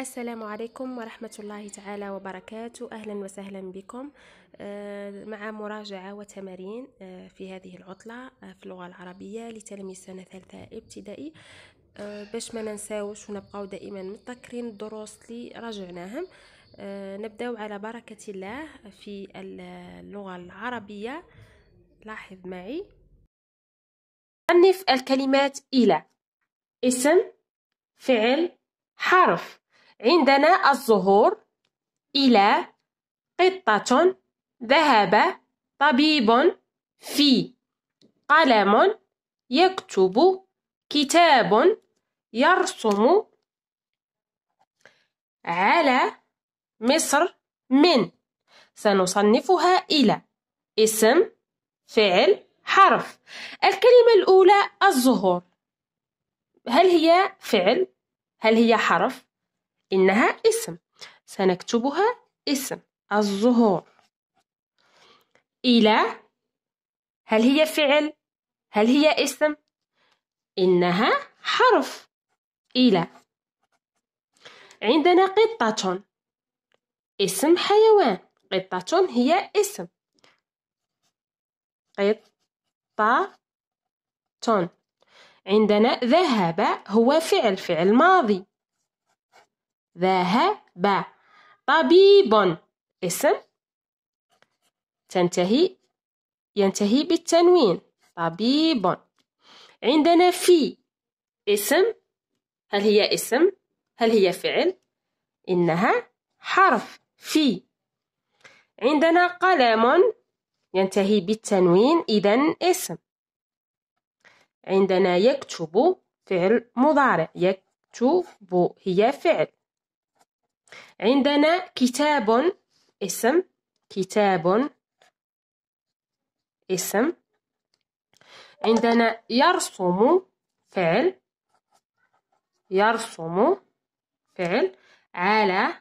السلام عليكم ورحمة الله تعالى وبركاته أهلا وسهلا بكم آه، مع مراجعة وتمارين آه، في هذه العطلة آه، في اللغة العربية لتلاميذ سنة ثالثة ابتدائي باش ما ننساوش ونبقاو دائما متذكرين الدروس اللي راجعناهم نبداو على بركة الله في اللغة العربية لاحظ معي صنف الكلمات إلى اسم فعل حرف عندنا الزهور إلى قطة ذهب طبيب في قلم يكتب كتاب يرسم على مصر من سنصنفها إلى اسم فعل حرف الكلمة الأولى الزهور هل هي فعل؟ هل هي حرف؟ إنها اسم سنكتبها اسم الظهور إلى هل هي فعل؟ هل هي اسم؟ إنها حرف إلى عندنا قطة اسم حيوان قطة هي اسم قطة عندنا ذهب هو فعل فعل ماضي ذهب طبيب اسم تنتهي ينتهي بالتنوين طبيب عندنا في اسم هل هي اسم هل هي فعل إنها حرف في عندنا قلم ينتهي بالتنوين إذا اسم عندنا يكتب فعل مضارع يكتب هي فعل عندنا كتاب اسم كتاب اسم عندنا يرسم فعل يرسم فعل على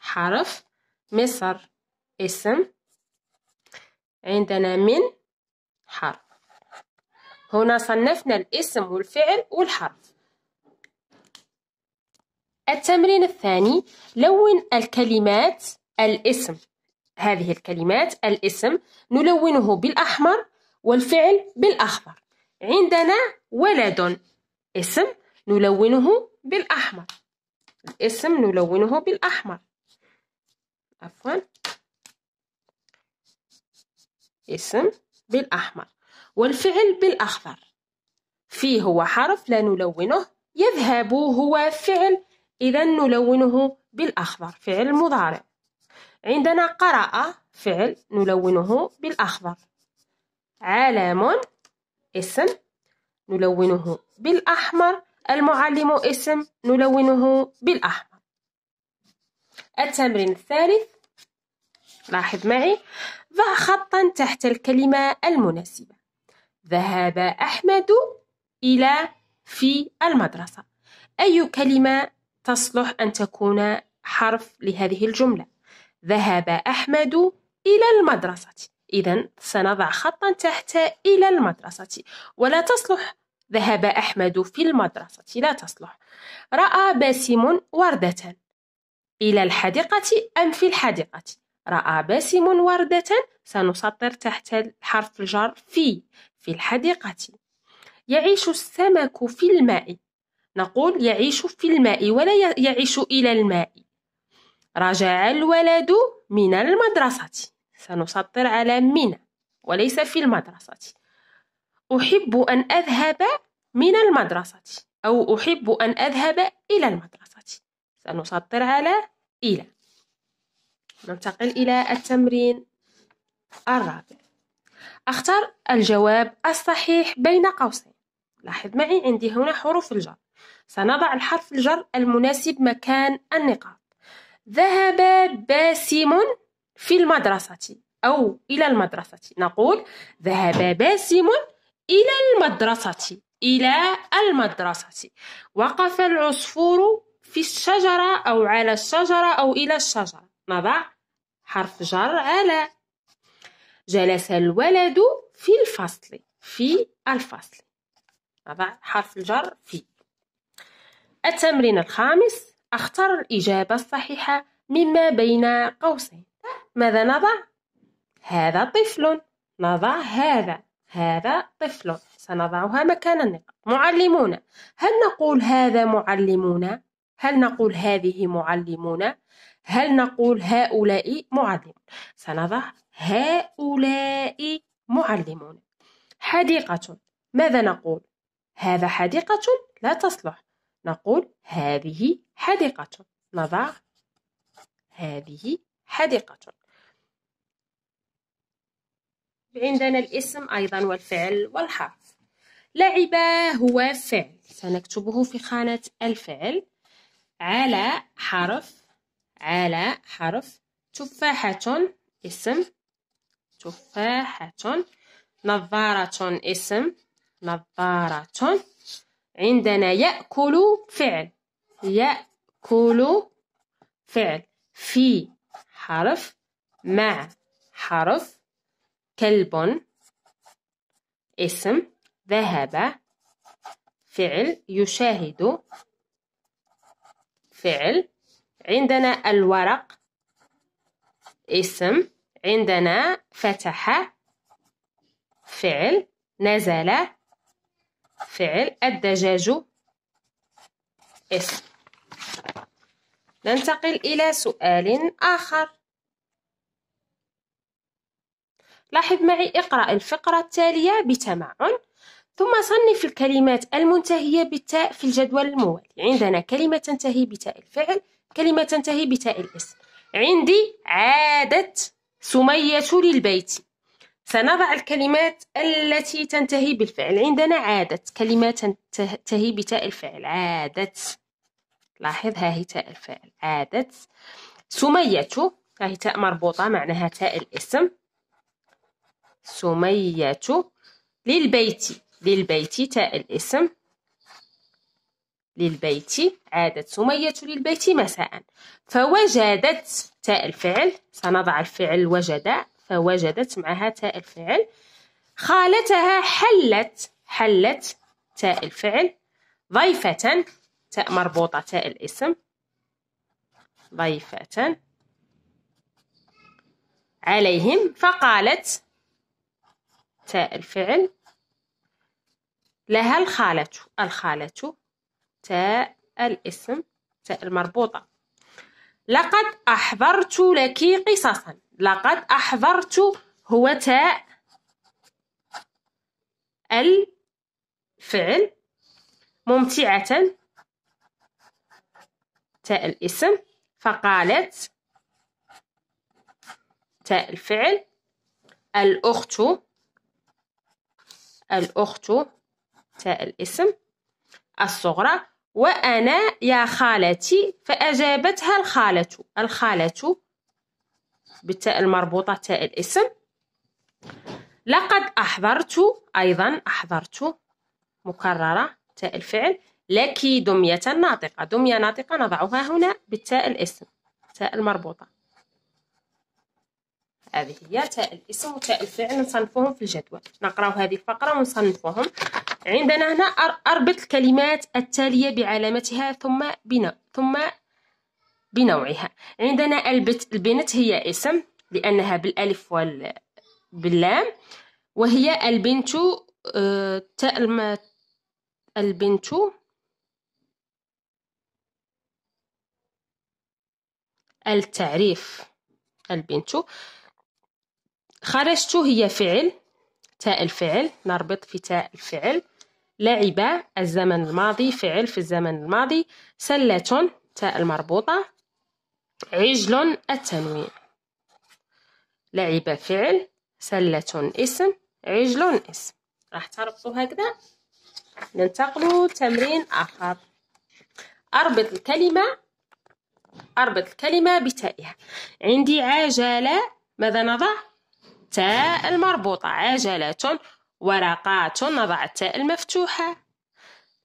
حرف مصر اسم عندنا من حرف هنا صنفنا الاسم والفعل والحرف التمرين الثاني لون الكلمات الاسم هذه الكلمات الاسم نلونه بالأحمر والفعل بالأخضر عندنا ولد اسم نلونه بالأحمر الاسم نلونه بالأحمر عفوا اسم بالأحمر والفعل بالأخضر فيه هو حرف لا نلونه يذهب هو فعل إذا نلونه بالأخضر فعل مضارع عندنا قرأ فعل نلونه بالأخضر عالم اسم نلونه بالأحمر المعلم اسم نلونه بالأحمر التمرين الثالث لاحظ معي ضع خطا تحت الكلمة المناسبة ذهب أحمد إلى في المدرسة أي كلمة تصلح أن تكون حرف لهذه الجملة ذهب أحمد إلى المدرسة إذا سنضع خطا تحت إلى المدرسة ولا تصلح ذهب أحمد في المدرسة لا تصلح رأى باسم وردة إلى الحديقة أم في الحديقة رأى باسم وردة سنسطر تحت حرف الجر في في الحديقة يعيش السمك في الماء نقول يعيش في الماء ولا يعيش إلى الماء رجع الولد من المدرسة سنسطر على من وليس في المدرسة أحب أن أذهب من المدرسة أو أحب أن أذهب إلى المدرسة سنسطر على إلى ننتقل إلى التمرين الرابع أختار الجواب الصحيح بين قوسين لاحظ معي عندي هنا حروف الجر سنضع الحرف الجر المناسب مكان النقاط ذهب باسم في المدرسة أو إلى المدرسة نقول ذهب باسم إلى المدرسة إلى المدرسة وقف العصفور في الشجرة أو على الشجرة أو إلى الشجرة نضع حرف جر على جلس الولد في الفصل في الفصل نضع حرف الجر في التمرين الخامس اختر الإجابة الصحيحة مما بين قوسين ماذا نضع؟ هذا طفل نضع هذا هذا طفل سنضعها مكان النقاط معلمون هل نقول هذا معلمون هل نقول هذه معلمون هل نقول هؤلاء معلمون سنضع هؤلاء معلمون حديقة ماذا نقول هذا حديقة لا تصلح نقول هذه حديقة نضع هذه حديقة عندنا الاسم أيضا والفعل والحرف لعب هو فعل سنكتبه في خانة الفعل على حرف على حرف تفاحة اسم تفاحة نظارة اسم نظارة عندنا يأكل فعل يأكل فعل في حرف مع حرف كلب اسم ذهب فعل يشاهد فعل عندنا الورق اسم عندنا فتح فعل نزل فعل الدجاج اسم ننتقل إلى سؤال آخر لاحظ معي اقرأ الفقرة التالية بتمعن ثم صنف الكلمات المنتهية بالتاء في الجدول الموالي عندنا كلمة تنتهي بتاء الفعل كلمة تنتهي بتاء الاسم عندي عادت سمية للبيت سنضع الكلمات التي تنتهي بالفعل عندنا عادت كلمة تنتهي بتاء الفعل عادت لاحظ ها هي تاء الفعل عادت سمية ها هي تاء مربوطة معناها تاء الاسم سمية للبيت للبيت تاء الاسم للبيت عادت سمية للبيت مساء فوجدت تاء الفعل سنضع الفعل وجد فوجدت معها تاء الفعل خالتها حلت حلت تاء الفعل ضيفة تاء مربوطة تاء الاسم ضيفة عليهم فقالت تاء الفعل لها الخالة الخالة تاء الاسم تاء المربوطة لقد أحضرت لك قصصا لقد أحضرت هو تاء الفعل ممتعة تاء الاسم فقالت تاء الفعل الأخت الأخت تاء الاسم الصغرى وأنا يا خالتي فأجابتها الخالة الخالة بالتاء المربوطة تاء الاسم لقد أحضرت أيضا أحضرت مكررة تاء الفعل لك دمية ناطقة دمية ناطقة نضعها هنا بالتاء الاسم تاء المربوطة هذه هي تاء الاسم وتاء الفعل نصنفوهم في الجدول نقراو هذه الفقرة ونصنفوهم عندنا هنا أربط الكلمات التالية بعلامتها ثم بنا ثم بنوعها عندنا البت البنت هي اسم لأنها بالألف وال باللام وهي البنت آه، تاء البنت التعريف البنت خرجت هي فعل تاء الفعل نربط في تاء الفعل لعب الزمن الماضي فعل في الزمن الماضي سلة تاء المربوطة عجل التنوين لعب فعل سلة اسم عجل اسم راح تربطوا هكذا ننتقلوا تمرين آخر أربط الكلمة أربط الكلمة بتائها عندي عجلة ماذا نضع؟ تاء المربوطة عجلة ورقات نضع التاء المفتوحة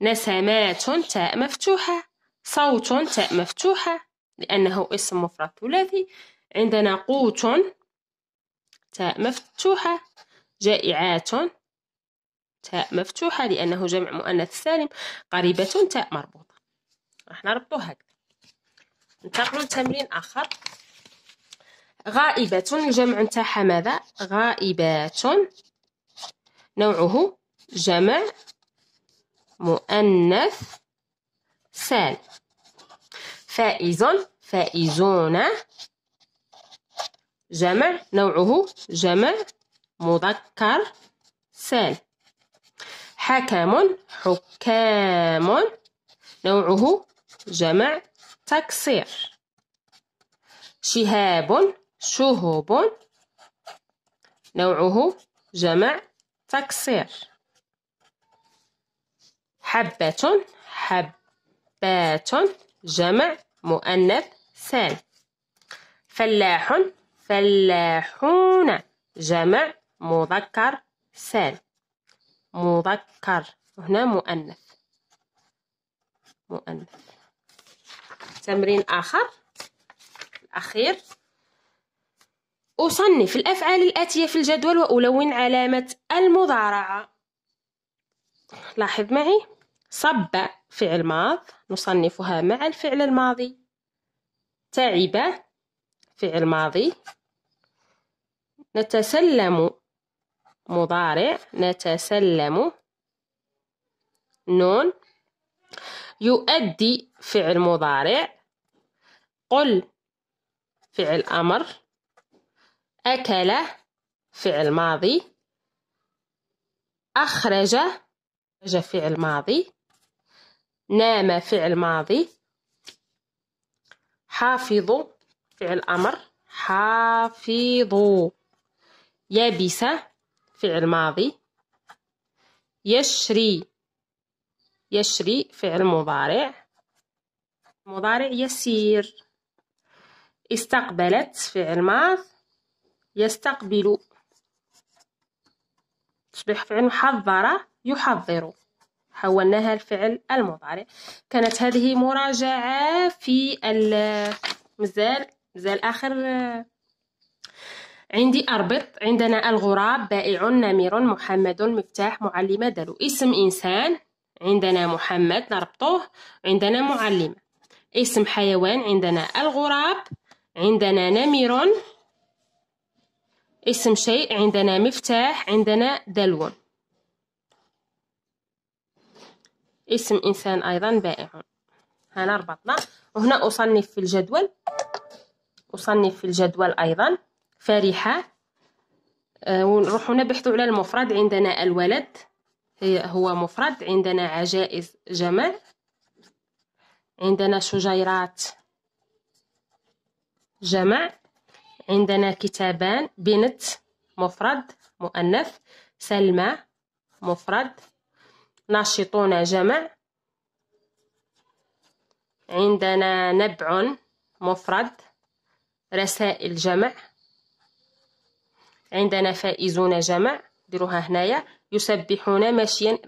نسمات تاء مفتوحة صوت تاء مفتوحة لأنه اسم مفرد ثلاثي عندنا قوت تاء مفتوحة جائعات تاء مفتوحة لأنه جمع مؤنث سالم قريبة تاء مربوطة راح نربطو هكذا ننتقل لتمرين آخر غائبة الجمع نتاعها ماذا غائبات نوعه جمع مؤنث سالم فائز فائزون جمع نوعه جمع مذكر سال حكم حكام نوعه جمع تكسير شهاب شهب نوعه جمع تكسير حبة حبات جمع مؤنث سال فلاح فلاحون جمع مذكر سال مذكر هنا مؤنث مؤنث تمرين آخر الأخير أصنف الأفعال الآتية في الجدول وألون علامة المضارعة لاحظ معي صب فعل ماض نصنفها مع الفعل الماضي تعب فعل ماضي نتسلم مضارع نتسلم نون يؤدي فعل مضارع قل فعل أمر أكل فعل ماضي أخرج فعل ماضي نام فعل ماضي حافظ فعل أمر حافظوا يبس فعل ماضي يشري يشري فعل مضارع مضارع يسير استقبلت فعل ماض يستقبل تصبح فعل محضرة يحضر حولناها الفعل المضارع كانت هذه مراجعة في مازال مازال آخر آه، عندي أربط عندنا الغراب بائع نمر محمد مفتاح معلمة دلو اسم إنسان عندنا محمد نربطه عندنا معلمة اسم حيوان عندنا الغراب عندنا نمر اسم شيء عندنا مفتاح عندنا دلو اسم إنسان أيضا بائع هنا ربطنا وهنا أصنف في الجدول أصنف في الجدول أيضا فرحة أه ونروح نبحثوا على المفرد عندنا الولد هي هو مفرد عندنا عجائز جمع عندنا شجيرات جمع عندنا كتابان بنت مفرد مؤنث سلمى مفرد ناشطون جمع عندنا نبع مفرد رسائل جمع عندنا فائزون جمع ديروها هنايا يسبحون ماشيا